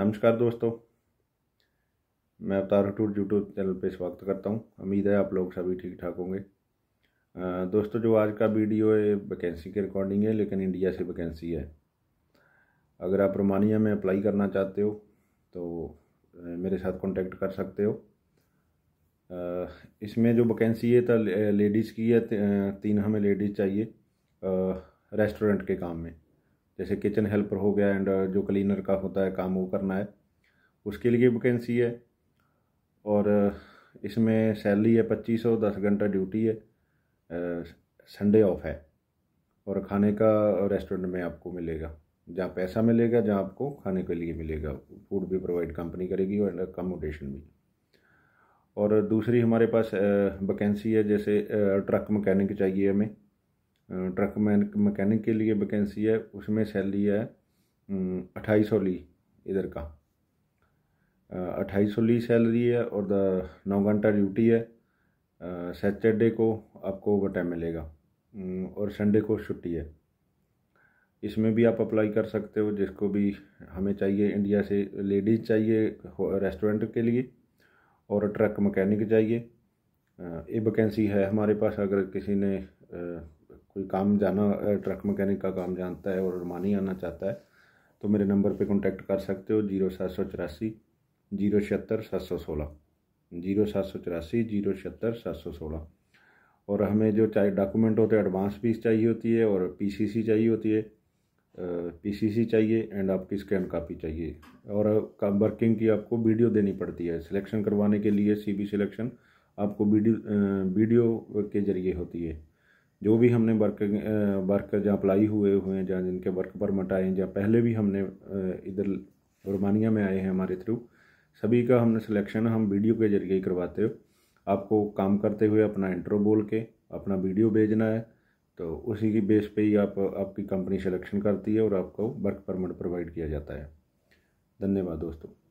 नमस्कार दोस्तों मैं अवतार टूर यूट्यूब चैनल पे स्वागत करता हूँ उम्मीद है आप लोग सभी ठीक ठाक होंगे दोस्तों जो आज का वीडियो है वैकेंसी की रिकॉर्डिंग है लेकिन इंडिया से वैकेंसी है अगर आप रोमानिया में अप्लाई करना चाहते हो तो मेरे साथ कांटेक्ट कर सकते हो इसमें जो वैकेंसी है तो लेडीज़ की है तीन हमें लेडीज़ चाहिए रेस्टोरेंट के काम में जैसे किचन हेल्पर हो गया एंड uh, जो क्लीनर का होता है काम वो करना है उसके लिए वैकेंसी है और uh, इसमें सैलरी है पच्चीस सौ दस घंटा ड्यूटी है संडे uh, ऑफ है और खाने का रेस्टोरेंट में आपको मिलेगा जहाँ पैसा मिलेगा जहाँ आपको खाने के लिए मिलेगा फूड भी प्रोवाइड कंपनी करेगी और अकोमोडेशन भी और दूसरी हमारे पास वैकेंसी है जैसे ट्रक मकैनिक चाहिए हमें ट्रक मैन मैकेनिक के लिए वैकेंसी है उसमें सैलरी है अट्ठाईस सौ ली इधर का अट्ठाईस सौ ली सैलरी है और द नौ घंटा ड्यूटी है सैटरडे को आपको ओवर टाइम मिलेगा और संडे को छुट्टी है इसमें भी आप अप्लाई कर सकते हो जिसको भी हमें चाहिए इंडिया से लेडीज़ चाहिए रेस्टोरेंट के लिए और ट्रक मैकेनिक चाहिए ये वैकेंसी है हमारे पास अगर किसी ने कोई काम जाना ट्रक मैकेनिक का काम जानता है और मानी आना चाहता है तो मेरे नंबर पे कांटेक्ट कर सकते हो जीरो सात सौ चौरासी जीरो छिहत्तर सात सौ सोलह जीरो सात सौ चौरासी जीरो छिहत्तर सात सौ सोलह और हमें जो चाहे डॉक्यूमेंट होते हैं एडवांस फीस चाहिए होती है और पीसीसी चाहिए होती है पीसीसी चाहिए एंड आपकी स्कैन कापी चाहिए और वर्किंग की आपको वीडियो देनी पड़ती है सिलेक्शन करवाने के लिए सीबी सिलेक्शन आपको वीडियो वीडियो के ज़रिए होती है जो भी हमने वर्क वर्क जहाँ अप्लाई हुए हुए हैं जहाँ जिनके वर्क परमिट आए हैं जहाँ पहले भी हमने इधर रोमानिया में आए हैं हमारे थ्रू सभी का हमने सिलेक्शन हम वीडियो के जरिए ही करवाते हो आपको काम करते हुए अपना इंट्रो बोल के अपना वीडियो भेजना है तो उसी की बेस पे ही आप आपकी कंपनी सिलेक्शन करती है और आपको वर्क परमिट प्रोवाइड किया जाता है धन्यवाद दोस्तों